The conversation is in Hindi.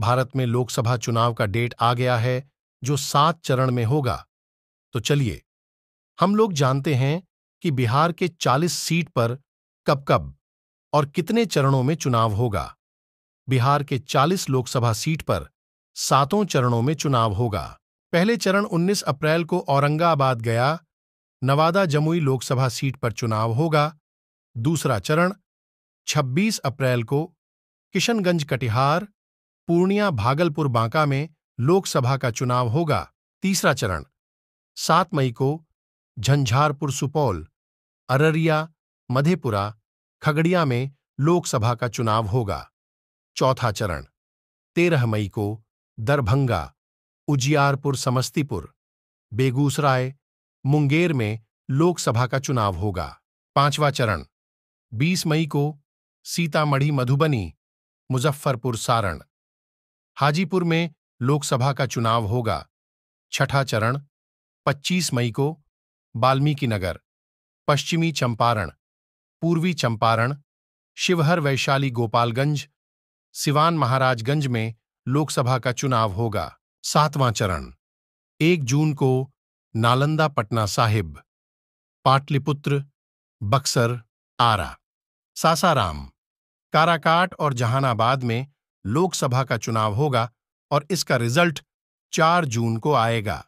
भारत में लोकसभा चुनाव का डेट आ गया है जो सात चरण में होगा तो चलिए हम लोग जानते हैं कि बिहार के 40 सीट पर कब कब और कितने चरणों में चुनाव होगा बिहार के 40 लोकसभा सीट पर सातों चरणों में चुनाव होगा पहले चरण 19 अप्रैल को औरंगाबाद गया नवादा जमुई लोकसभा सीट पर चुनाव होगा दूसरा चरण 26 अप्रैल को किशनगंज कटिहार पूर्णिया भागलपुर बांका में लोकसभा का चुनाव होगा तीसरा चरण सात मई को झंझारपुर सुपौल अररिया मधेपुरा खगड़िया में लोकसभा का चुनाव होगा चौथा चरण तेरह मई को दरभंगा उजियारपुर समस्तीपुर बेगूसराय मुंगेर में लोकसभा का चुनाव होगा पांचवा चरण 20 मई को सीतामढ़ी मधुबनी मुजफ्फरपुर सारण हाजीपुर में लोकसभा का चुनाव होगा छठा चरण 25 मई को बाल्मीकि नगर पश्चिमी चंपारण पूर्वी चंपारण शिवहर वैशाली गोपालगंज सिवान महाराजगंज में लोकसभा का चुनाव होगा सातवां चरण 1 जून को नालंदा पटना साहिब पाटलिपुत्र बक्सर आरा सासाराम काराकाट और जहानाबाद में लोकसभा का चुनाव होगा और इसका रिजल्ट 4 जून को आएगा